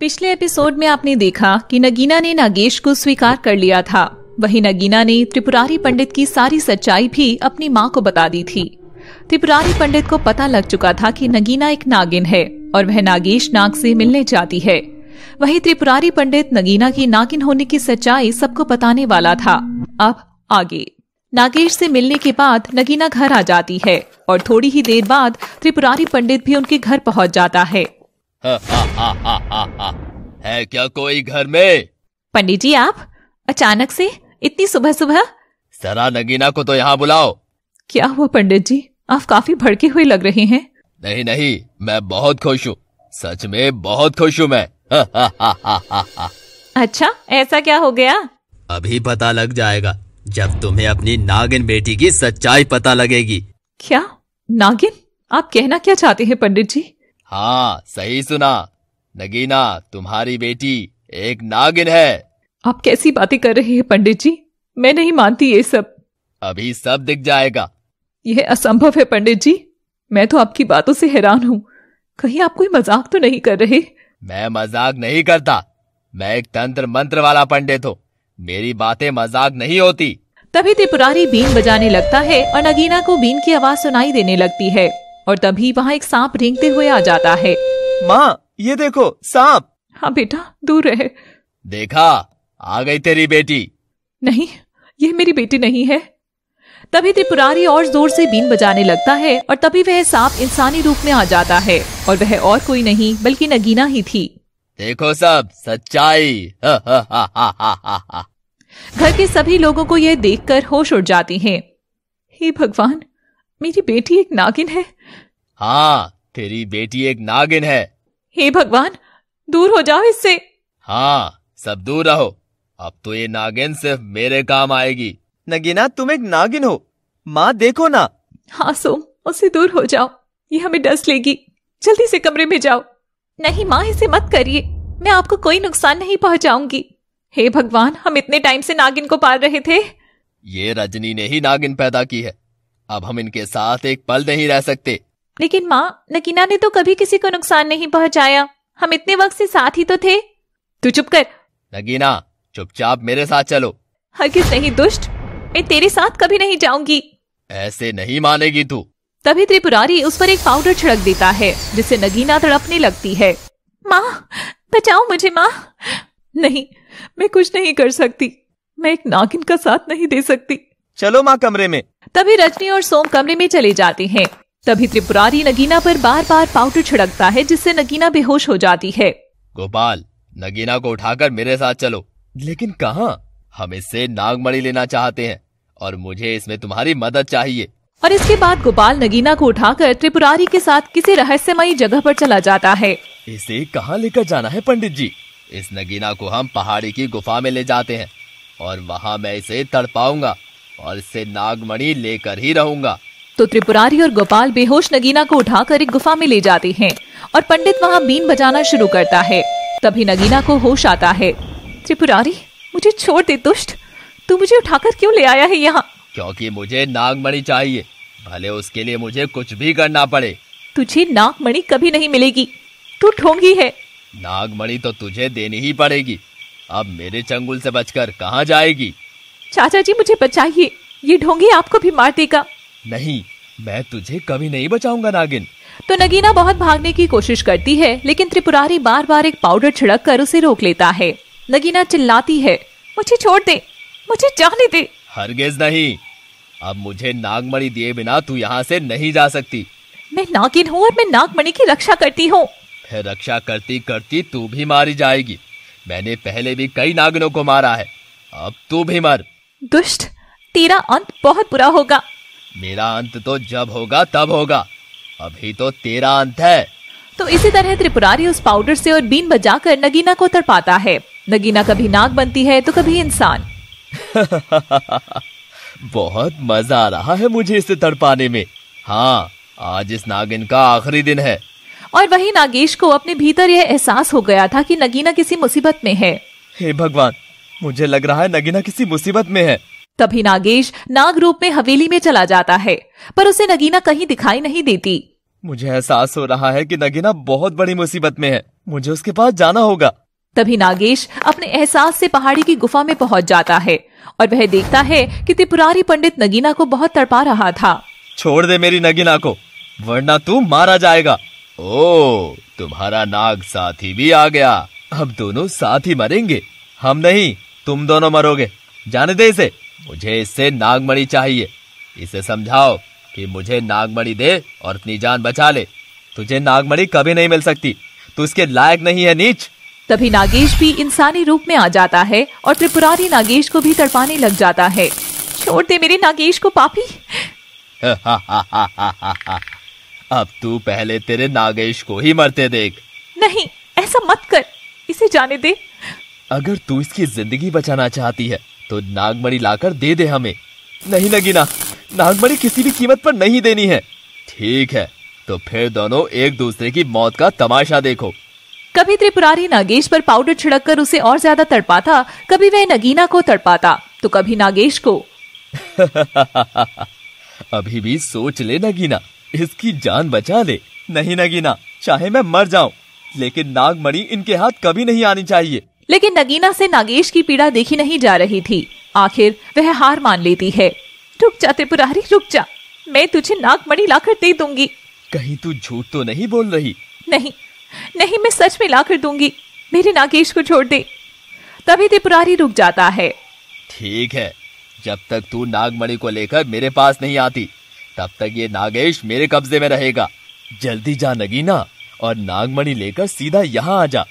पिछले एपिसोड में आपने देखा कि नगीना ने नागेश को स्वीकार कर लिया था वहीं नगीना ने त्रिपुरारी पंडित की सारी सच्चाई भी अपनी माँ को बता दी थी त्रिपुरारी पंडित को पता लग चुका था कि नगीना एक नागिन है और वह नागेश नाग से मिलने जाती है वहीं त्रिपुरारी पंडित नगीना की नागिन होने की सच्चाई सबको बताने वाला था अब आगे नागेश से मिलने के बाद नगीना घर आ जाती है और थोड़ी ही देर बाद त्रिपुरारी पंडित भी उनके घर पहुंच जाता है है क्या कोई घर में पंडित जी आप अचानक से इतनी सुबह सुबह जरा नगीना को तो यहाँ बुलाओ क्या हुआ पंडित जी आप काफी भड़के हुए लग रहे हैं नहीं नहीं मैं बहुत खुश हूँ सच में बहुत खुश हूँ मैं अच्छा ऐसा क्या हो गया अभी पता लग जाएगा जब तुम्हें अपनी नागिन बेटी की सच्चाई पता लगेगी क्या नागिन आप कहना क्या चाहते हैं पंडित जी हाँ सही सुना नगीना तुम्हारी बेटी एक नागिन है आप कैसी बातें कर रहे हैं पंडित जी मैं नहीं मानती ये सब अभी सब दिख जाएगा यह असंभव है पंडित जी मैं तो आपकी बातों से हैरान हूँ कहीं आप कोई मजाक तो नहीं कर रहे मैं मजाक नहीं करता मैं एक तंत्र मंत्र वाला पंडित हूँ मेरी बातें मजाक नहीं होती तभी त्रिपुरारी बीन बजाने लगता है और नगीना को बीन की आवाज सुनाई देने लगती है और तभी वहाँ एक सांप रेंगते हुए आ जाता है माँ ये देखो सांप हाँ बेटा दूर रहे देखा आ गई तेरी बेटी नहीं ये मेरी बेटी नहीं है तभी त्रिपुरारी और जोर से बीन बजाने लगता है और तभी वह सांप इंसानी रूप में आ जाता है और वह और कोई नहीं बल्कि नगीना ही थी देखो सब सच्चाई घर के सभी लोगों को यह देखकर होश उड़ जाती हैं हे भगवान मेरी बेटी एक नागिन है हाँ तेरी बेटी एक नागिन है हे भगवान दूर हो जाओ इससे हाँ सब दूर रहो अब तो ये नागिन सिर्फ मेरे काम आएगी नगीना तुम एक नागिन हो माँ देखो ना हाँ सोम उससे दूर हो जाओ ये हमें डस लेगी जल्दी से कमरे में जाओ नहीं माँ इसे मत करिए मैं आपको कोई नुकसान नहीं पहुँचाऊंगी हे भगवान हम इतने टाइम से नागिन को पाल रहे थे ये रजनी ने ही नागिन पैदा की है अब हम इनके साथ एक पल नहीं रह सकते लेकिन माँ नकीना ने तो कभी किसी को नुकसान नहीं पहुँचाया हम इतने वक्त से साथ ही तो थे तू चुप कर नगीना चुपचाप मेरे साथ चलो हरगिज नहीं दुष्ट मैं तेरे साथ कभी नहीं जाऊंगी ऐसे नहीं मानेगी तू तभी त्रिपुरारी उस पर एक पाउडर छिड़क देता है जिससे नगीना तड़पने लगती है माँ बचाओ मुझे माँ नहीं मैं कुछ नहीं कर सकती मैं एक नागिन का साथ नहीं दे सकती चलो माँ कमरे में तभी रजनी और सोम कमरे में चले जाते हैं तभी त्रिपुरारी नगीना पर बार बार पाउडर छिड़कता है जिससे नगीना बेहोश हो जाती है गोपाल नगीना को उठाकर मेरे साथ चलो लेकिन कहाँ हम इससे नागमणी लेना चाहते हैं और मुझे इसमें तुम्हारी मदद चाहिए और इसके बाद गोपाल नगीना को उठाकर त्रिपुरारी के साथ किसी रहस्यमयी जगह पर चला जाता है इसे कहाँ लेकर जाना है पंडित जी इस नगीना को हम पहाड़ी की गुफा में ले जाते हैं और वहाँ मैं इसे तड़पाऊंगा और इससे नागमणी लेकर ही रहूंगा तो त्रिपुरारी और गोपाल बेहोश नगीना को उठाकर एक गुफा में ले जाते हैं और पंडित वहाँ बीन बजाना शुरू करता है तभी नगीना को होश आता है त्रिपुरारी मुझे छोड़ दे दुष्ट तू मुझे उठाकर क्यों ले आया है यहाँ क्योंकि मुझे नागमणि चाहिए भले उसके लिए मुझे कुछ भी करना पड़े तुझे नागमणि कभी नहीं मिलेगी तू ठोंगी है नागमणि तो तुझे देनी ही पड़ेगी अब मेरे चंगुल से बचकर कहाँ जाएगी चाचा जी मुझे बचाइए ये ढोंगी आपको भी मार देगा नहीं मैं तुझे कभी नहीं बचाऊंगा नागिन तो नगीना बहुत भागने की कोशिश करती है लेकिन त्रिपुरारी बार बार एक पाउडर छिड़क कर उसे रोक लेता है नगीना चिल्लाती है मुझे छोड़ दे मुझे जाने दे हरगिज नहीं अब मुझे नागमणि दिए बिना तू यहाँ से नहीं जा सकती मैं नागिन हूँ और मैं नागमणि की रक्षा करती हूँ फिर रक्षा करती करती तू भी मारी जाएगी मैंने पहले भी कई नागिनों को मारा है अब तू भी मर दुष्ट तेरा अंत बहुत बुरा होगा मेरा अंत तो जब होगा तब होगा अभी तो तेरा अंत है तो इसी तरह त्रिपुरारी उस पाउडर से और बीन बजाकर नगीना को तड़पाता है नगीना कभी नाग बनती है तो कभी इंसान बहुत मजा आ रहा है मुझे इसे तड़पाने में हाँ आज इस नागिन का आखिरी दिन है और वही नागेश को अपने भीतर यह एहसास हो गया था कि नगीना किसी मुसीबत में है हे भगवान मुझे लग रहा है नगीना किसी मुसीबत में है तभी नागेश नाग रूप में हवेली में चला जाता है पर उसे नगीना कहीं दिखाई नहीं देती मुझे एहसास हो रहा है कि नगीना बहुत बड़ी मुसीबत में है मुझे उसके पास जाना होगा तभी नागेश अपने एहसास से पहाड़ी की गुफा में पहुंच जाता है और वह देखता है कि त्रिपुरारी पंडित नगीना को बहुत तड़पा रहा था छोड़ दे मेरी नगीना को वरना तू मारा जाएगा ओ तुम्हारा नाग साथी भी आ गया हम दोनों साथ ही मरेंगे हम नहीं तुम दोनों मरोगे जाने दे इसे मुझे इससे नागमणि चाहिए इसे समझाओ कि मुझे नागमणि दे और अपनी जान बचा ले तुझे नागमणि कभी नहीं मिल सकती तू इसके लायक नहीं है नीच तभी नागेश भी इंसानी रूप में आ जाता है और त्रिपुरारी नागेश को भी तड़पाने लग जाता है छोड़ दे मेरे नागेश को पापी अब तू पहले तेरे नागेश को ही मरते देख नहीं ऐसा मत कर इसे जाने दे अगर तू इसकी जिंदगी बचाना चाहती है तो नागमणि लाकर दे दे हमें नहीं नगीना नागमणि किसी भी कीमत पर नहीं देनी है ठीक है तो फिर दोनों एक दूसरे की मौत का तमाशा देखो कभी त्रिपुरारी नागेश पर पाउडर छिड़क कर उसे और ज्यादा तड़पाता कभी वह नगीना को तड़पाता तो कभी नागेश को अभी भी सोच ले नगीना इसकी जान बचा ले नहीं नगीना चाहे मैं मर जाऊं लेकिन नागमणि इनके हाथ कभी नहीं आनी चाहिए लेकिन नगीना से नागेश की पीड़ा देखी नहीं जा रही थी आखिर वह हार मान लेती है रुक जा त्रिपुरारी रुक जा मैं तुझे नागमणि लाकर दे दूंगी कहीं तू झूठ तो नहीं बोल रही नहीं नहीं मैं सच में लाकर दूंगी मेरे नागेश को छोड़ दे तभी त्रिपुरारी रुक जाता है ठीक है जब तक तू नागमणि को लेकर मेरे पास नहीं आती तब तक ये नागेश मेरे कब्जे में रहेगा जल्दी जा नगीना और नागमणि लेकर सीधा यहाँ आ जा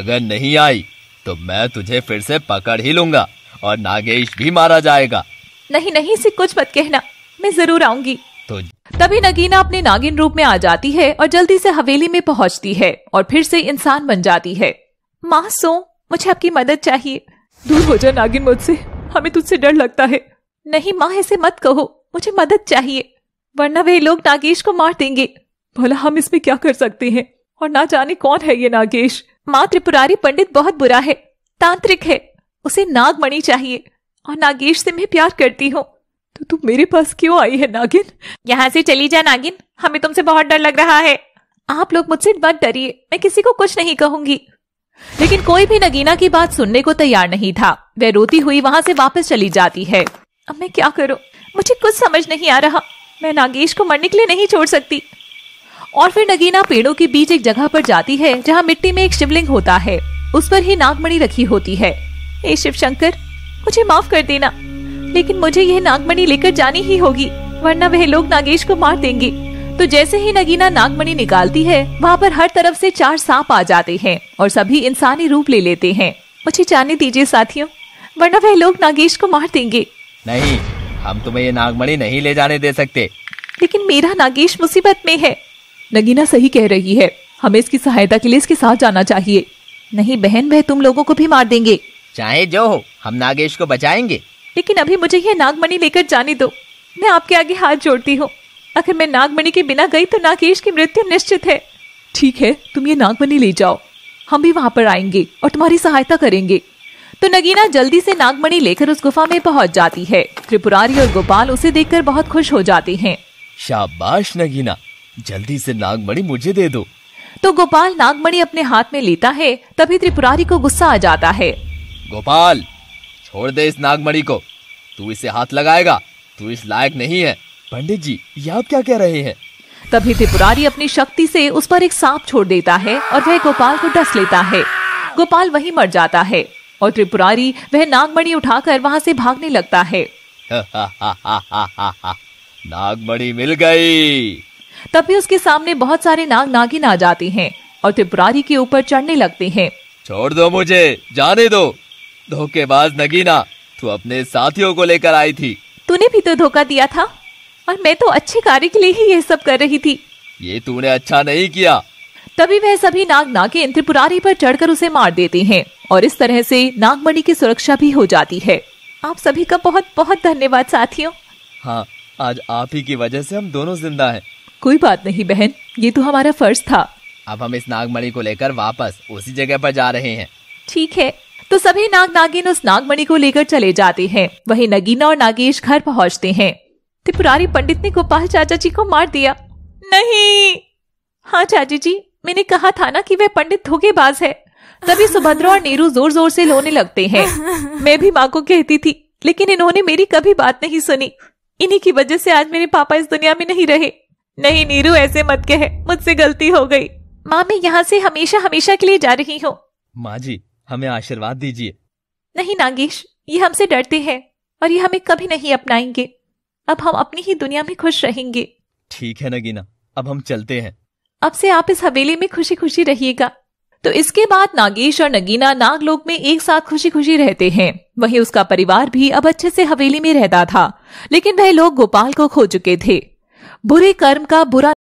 अगर नहीं आई तो मैं तुझे फिर से पकड़ ही लूंगा और नागेश भी मारा जाएगा नहीं नहीं इसे कुछ मत कहना मैं जरूर आऊंगी तो तभी नगीना अपने नागिन रूप में आ जाती है और जल्दी से हवेली में पहुंचती है और फिर से इंसान बन जाती है माँ सो मुझे आपकी मदद चाहिए दूर हो जाए नागिन मुझसे हमें तुझसे डर लगता है नहीं माँ ऐसे मत कहो मुझे मदद चाहिए वरना वे लोग नागेश को मार देंगे भला हम इसमें क्या कर सकते हैं और ना जाने कौन है ये नागेश माँ त्रिपुरारी पंडित बहुत बुरा है तांत्रिक है उसे नागमणि चाहिए और नागेश से मैं प्यार करती हूँ तो तुम मेरे पास क्यों आई है नागिन यहाँ से चली जा नागिन हमें तुमसे बहुत डर लग रहा है आप लोग मुझसे मत डरिए मैं किसी को कुछ नहीं कहूंगी लेकिन कोई भी नगीना की बात सुनने को तैयार नहीं था वह रोती हुई वहाँ से वापस चली जाती है अब मैं क्या करूँ मुझे कुछ समझ नहीं आ रहा मैं नागेश को मरने के लिए नहीं छोड़ सकती और फिर नगीना पेड़ों के बीच एक जगह पर जाती है जहाँ मिट्टी में एक शिवलिंग होता है उस पर ही नागमणि रखी होती है ए शिव शंकर मुझे माफ कर देना लेकिन मुझे यह नागमणि लेकर जानी ही होगी वरना वह लोग नागेश को मार देंगे तो जैसे ही नगीना नागमणि निकालती है वहाँ पर हर तरफ से चार सांप आ जाते हैं और सभी इंसानी रूप ले लेते हैं मुझे जाने दीजिए साथियों वरना वह लोग नागेश को मार देंगे नहीं हम तुम्हें ये नागमणि नहीं ले जाने दे सकते लेकिन मेरा नागेश मुसीबत में है नगीना सही कह रही है हमें इसकी सहायता के लिए इसके साथ जाना चाहिए नहीं बहन वह तुम लोगों को भी मार देंगे चाहे जो हो हम नागेश को बचाएंगे लेकिन अभी मुझे यह नागमणि लेकर जाने दो मैं आपके आगे हाथ जोड़ती हूँ अगर मैं नागमणि के बिना गई तो नागेश की मृत्यु निश्चित है ठीक है तुम ये नागमणि ले जाओ हम भी वहाँ पर आएंगे और तुम्हारी सहायता करेंगे तो नगीना जल्दी से नागमणि लेकर उस गुफा में पहुँच जाती है त्रिपुरारी और गोपाल उसे देख बहुत खुश हो जाते हैं शाबाश नगीना जल्दी से नागमणि मुझे दे दो तो गोपाल नागमणि अपने हाथ में लेता है तभी त्रिपुरारी को गुस्सा आ जाता है गोपाल छोड़ दे इस नागमणि को तू इसे हाथ लगाएगा तू इस लायक नहीं है पंडित जी ये आप क्या कह रहे हैं तभी त्रिपुरारी अपनी शक्ति से उस पर एक सांप छोड़ देता है और वह गोपाल को डस लेता है गोपाल वही मर जाता है और त्रिपुरारी वह नागमणि उठाकर वहाँ से भागने लगता है नागमणि मिल गई तभी उसके सामने बहुत सारे नाग नागिन आ जाते हैं और त्रिपुरारी के ऊपर चढ़ने लगते हैं छोड़ दो मुझे जाने दो धोखेबाज नगीना तू अपने साथियों को लेकर आई थी तूने भी तो धोखा दिया था और मैं तो अच्छे कार्य के लिए ही ये सब कर रही थी ये तूने अच्छा नहीं किया तभी वह सभी नाग नागिन त्रिपुरारी पर चढ़कर उसे मार देते हैं और इस तरह से नागमणि की सुरक्षा भी हो जाती है आप सभी का बहुत बहुत धन्यवाद साथियों हाँ आज आप ही की वजह से हम दोनों जिंदा हैं कोई बात नहीं बहन ये तो हमारा फर्ज था अब हम इस नागमणि को लेकर वापस उसी जगह पर जा रहे हैं ठीक है तो सभी नाग नागिन उस नागमणि को लेकर चले जाते हैं वही नगीना और नागेश घर पहुँचते हैं त्रिपुरारी पंडित ने गोपाल चाचा जी को मार दिया नहीं हाँ चाची जी मैंने कहा था ना कि वह पंडित धोखेबाज है तभी सुभद्रा और नीरू जोर जोर से रोने लगते हैं मैं भी माँ को कहती थी लेकिन इन्होंने मेरी कभी बात नहीं सुनी इन्हीं की वजह से आज मेरे पापा इस दुनिया में नहीं रहे नहीं नीरू ऐसे मत है मुझसे गलती हो गई माँ मैं यहाँ से हमेशा हमेशा के लिए जा रही हूँ माँ जी हमें आशीर्वाद दीजिए नहीं नागेश ये हमसे डरते हैं और ये हमें कभी नहीं अपनाएंगे अब हम अपनी ही दुनिया में खुश रहेंगे ठीक है नगीना अब हम चलते हैं अब से आप इस हवेली में खुशी खुशी रहिएगा तो इसके बाद नागेश और नगीना नागलोक में एक साथ खुशी खुशी रहते हैं वहीं उसका परिवार भी अब अच्छे से हवेली में रहता था लेकिन वह लोग गोपाल को खो चुके थे बुरे कर्म का बुरा